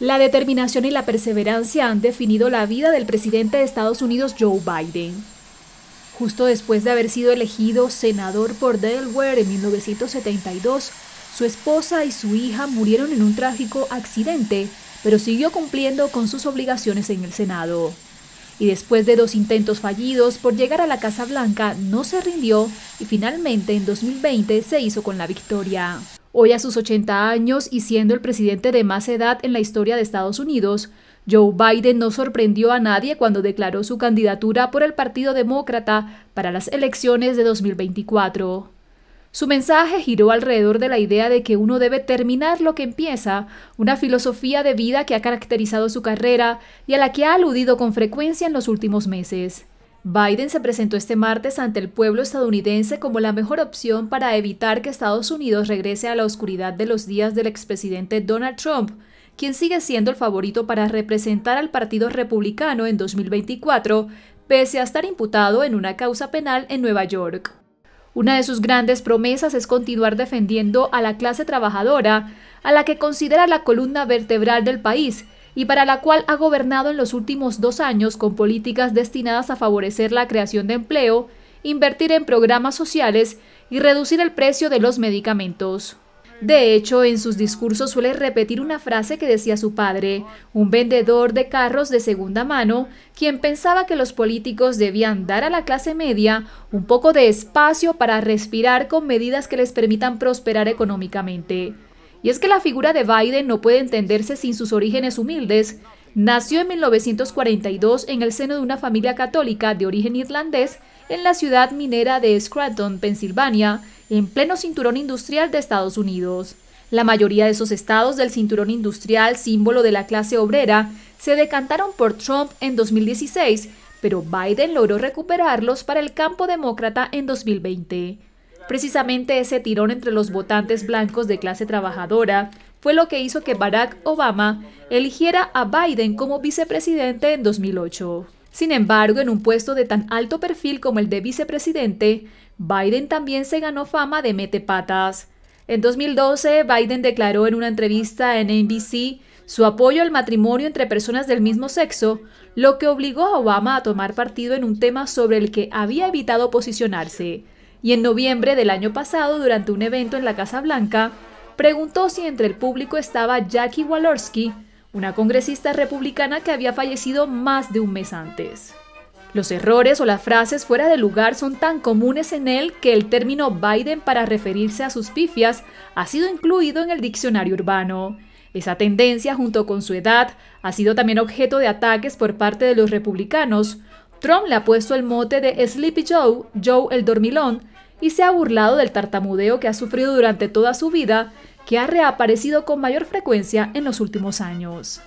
La determinación y la perseverancia han definido la vida del presidente de Estados Unidos Joe Biden. Justo después de haber sido elegido senador por Delaware en 1972, su esposa y su hija murieron en un trágico accidente, pero siguió cumpliendo con sus obligaciones en el Senado. Y después de dos intentos fallidos por llegar a la Casa Blanca, no se rindió y finalmente en 2020 se hizo con la victoria. Hoy a sus 80 años y siendo el presidente de más edad en la historia de Estados Unidos, Joe Biden no sorprendió a nadie cuando declaró su candidatura por el Partido Demócrata para las elecciones de 2024. Su mensaje giró alrededor de la idea de que uno debe terminar lo que empieza, una filosofía de vida que ha caracterizado su carrera y a la que ha aludido con frecuencia en los últimos meses. Biden se presentó este martes ante el pueblo estadounidense como la mejor opción para evitar que Estados Unidos regrese a la oscuridad de los días del expresidente Donald Trump, quien sigue siendo el favorito para representar al Partido Republicano en 2024, pese a estar imputado en una causa penal en Nueva York. Una de sus grandes promesas es continuar defendiendo a la clase trabajadora, a la que considera la columna vertebral del país, y para la cual ha gobernado en los últimos dos años con políticas destinadas a favorecer la creación de empleo, invertir en programas sociales y reducir el precio de los medicamentos. De hecho, en sus discursos suele repetir una frase que decía su padre, un vendedor de carros de segunda mano, quien pensaba que los políticos debían dar a la clase media un poco de espacio para respirar con medidas que les permitan prosperar económicamente. Y es que la figura de Biden no puede entenderse sin sus orígenes humildes. Nació en 1942 en el seno de una familia católica de origen irlandés en la ciudad minera de Scranton, Pensilvania, en pleno cinturón industrial de Estados Unidos. La mayoría de esos estados del cinturón industrial, símbolo de la clase obrera, se decantaron por Trump en 2016, pero Biden logró recuperarlos para el campo demócrata en 2020. Precisamente ese tirón entre los votantes blancos de clase trabajadora fue lo que hizo que Barack Obama eligiera a Biden como vicepresidente en 2008. Sin embargo, en un puesto de tan alto perfil como el de vicepresidente, Biden también se ganó fama de mete patas. En 2012, Biden declaró en una entrevista en NBC su apoyo al matrimonio entre personas del mismo sexo, lo que obligó a Obama a tomar partido en un tema sobre el que había evitado posicionarse, y en noviembre del año pasado, durante un evento en la Casa Blanca, preguntó si entre el público estaba Jackie Walorski, una congresista republicana que había fallecido más de un mes antes. Los errores o las frases fuera de lugar son tan comunes en él que el término Biden para referirse a sus pifias ha sido incluido en el diccionario urbano. Esa tendencia, junto con su edad, ha sido también objeto de ataques por parte de los republicanos. Trump le ha puesto el mote de Sleepy Joe, Joe el dormilón, y se ha burlado del tartamudeo que ha sufrido durante toda su vida, que ha reaparecido con mayor frecuencia en los últimos años.